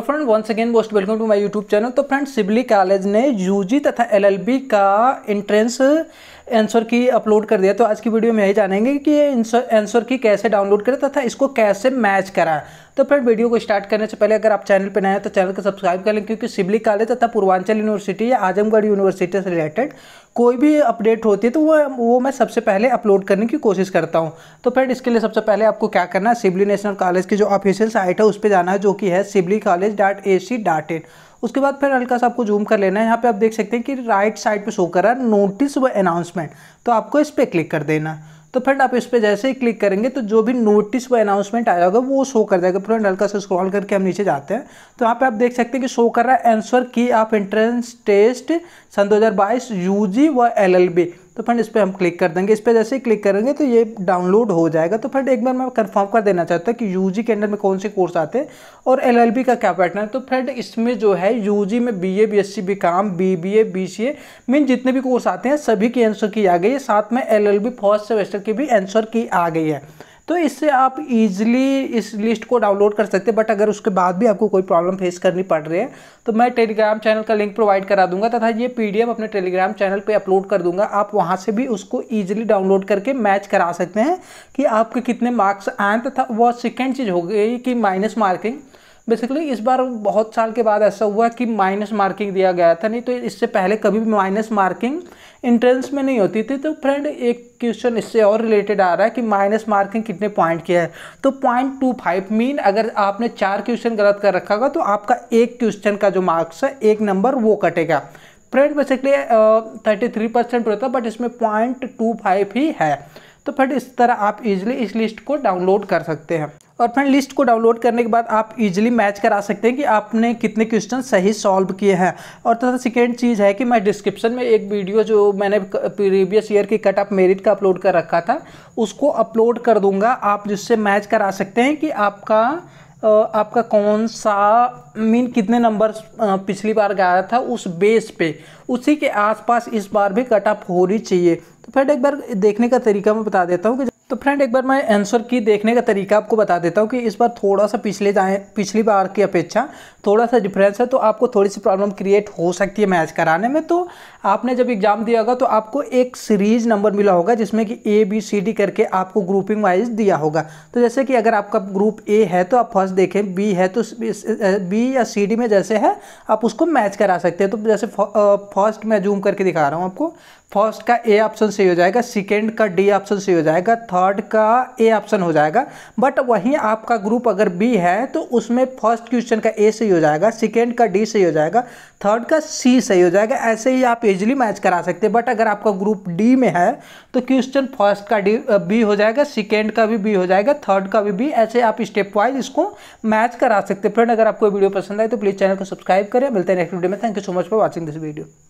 तो friend once again most welcome to my YouTube channel तो friend Shibli college ने UG तथा एलएलबी का एंट्रेंस आंसर की अपलोड कर दिया तो आज की वीडियो में यही जानेंगे कि ये आंसर की कैसे डाउनलोड करें तथा इसको कैसे मैच कराएं तो फ्रेंड वीडियो को स्टार्ट करने से पहले अगर आप चैनल पर नए हैं तो चैनल को सब्सक्राइब कर लें क्योंकि सिबली कॉलेज तथा पूर्वांचल यूनिवर्सिटी या आजमगढ़ यूनिवर्सिटी से रिलेटेड कोई भी अपडेट होती है तो वो वो मैं सबसे पहले अपलोड करने की कोशिश करता हूँ तो फ्रेंड इसके लिए सबसे पहले आपको क्या करना है सिबली नेशनल कॉलेज की जो ऑफिशियल साइट है उस पर जाना है जो कि है Shibli college dot A C dot in उसके बाद फिर हल्का सा आपको जूम कर लेना है यहाँ पे आप देख सकते हैं कि राइट साइड पे शो कर रहा है नोटिस व अनाउंसमेंट तो आपको इस पर क्लिक कर देना है तो फ्रेंड आप इस पर जैसे ही क्लिक करेंगे तो जो भी नोटिस व अनाउंसमेंट आया होगा वो शो कर जाएगा फ्रेंड हल्का से स्क्रॉल करके हम नीचे जाते हैं तो यहाँ पे आप देख सकते हैं कि शो कर रहा है आंसर की आप एंट्रेंस टेस्ट सन 2022 यूजी व एलएलबी तो फ्रेंड इस पर हम क्लिक कर देंगे इस पर जैसे ही क्लिक करेंगे तो ये डाउनलोड हो जाएगा तो फ्रेंड एक बार मैं कन्फर्म कर देना चाहता हूँ कि यू के अंडर में कौन से कोर्स आते हैं और एल का क्या पैटर्न है तो फ्रेंड इसमें जो है यू में B A B S C B com B B A B C A mean जितने भी कोर्स आते हैं सभी की आंसर की आ गई है साथ में L L B first semester की भी आंसर की आ गई है तो इससे आप इजीली इस लिस्ट को डाउनलोड कर सकते हैं बट अगर उसके बाद भी आपको कोई प्रॉब्लम फेस करनी पड़ रही है तो मैं टेलीग्राम चैनल का लिंक प्रोवाइड करा दूंगा तथा ये पीडीएफ अपने टेलीग्राम चैनल पे अपलोड कर दूंगा आप वहाँ से भी उसको ईजिली डाउनलोड करके मैच करा सकते हैं कि आपके कितने मार्क्स आए तथा वह सेकेंड चीज़ हो गई कि माइनस मार्किंग बेसिकली इस बार बहुत साल के बाद ऐसा हुआ कि माइनस मार्किंग दिया गया था नहीं तो इससे पहले कभी भी माइनस मार्किंग इंट्रेंस में नहीं होती थी तो फ्रेंड एक क्वेश्चन इससे और रिलेटेड आ रहा है कि माइनस मार्किंग कितने पॉइंट की है तो पॉइंट टू फाइव मीन अगर आपने चार क्वेश्चन गलत कर रखा होगा तो आपका एक क्वेश्चन का जो मार्क्स है एक नंबर वो कटेगा friend basically thirty three percent होता बट इसमें पॉइंट टू फाइव ही है तो फ्रेंड इस तरह आप इजीली इस लिस्ट को डाउनलोड कर सकते हैं और फ्रेंड लिस्ट को डाउनलोड करने के बाद आप इजीली मैच करा सकते हैं कि आपने कितने क्वेश्चन सही सॉल्व किए हैं और तथा सेकेंड चीज़ है कि मैं डिस्क्रिप्शन में एक वीडियो जो मैंने प्रीवियस ईयर की कट ऑफ मेरिट का अपलोड कर रखा था उसको अपलोड कर दूंगा आप जिससे मैच करा सकते हैं कि आपका आपका कौन सा मीन कितने नंबर पिछली बार गया था उस बेस पे उसी के आसपास इस बार भी कट ऑफ होनी चाहिए तो फिर एक बार देखने का तरीका मैं बता देता हूँ कि तो फ्रेंड एक बार मैं आंसर की देखने का तरीका आपको बता देता हूँ कि इस बार थोड़ा सा पिछले जाए पिछली बार की अपेक्षा थोड़ा सा डिफरेंस है तो आपको थोड़ी सी प्रॉब्लम क्रिएट हो सकती है मैच कराने में तो आपने जब एग्ज़ाम दिया होगा तो आपको एक सीरीज नंबर मिला होगा जिसमें कि ए बी सी डी करके आपको ग्रुपिंग वाइज दिया होगा तो जैसे कि अगर आपका ग्रुप ए है तो आप फर्स्ट देखें बी है तो बी या सी डी में जैसे है आप उसको मैच करा सकते हैं तो जैसे फर्स्ट मैं जूम करके दिखा रहा हूँ आपको फर्स्ट का ए ऑप्शन सही हो जाएगा सेकेंड का डी ऑप्शन सही हो जाएगा थर्ड थर्ड का ए ऑप्शन हो जाएगा बट वहीं आपका ग्रुप अगर बी है तो उसमें फर्स्ट क्वेश्चन का ए सही हो जाएगा सेकेंड का डी सही हो जाएगा थर्ड का सी सही हो जाएगा ऐसे ही आप इजिली मैच करा सकते हैं बट अगर आपका ग्रुप डी में है तो क्वेश्चन फर्स्ट का डी बी हो जाएगा सेकेंड का भी बी हो जाएगा थर्ड का भी बी ऐसे आप स्टेप वाइज इसको मैच करा सकते हैं फ्रेंड अगर आपको वीडियो पसंद आए तो प्लीज़ चैनल को सब्सक्राइब करें मिलते हैं नेक्स्ट वीडियो में thank you so much for watching this video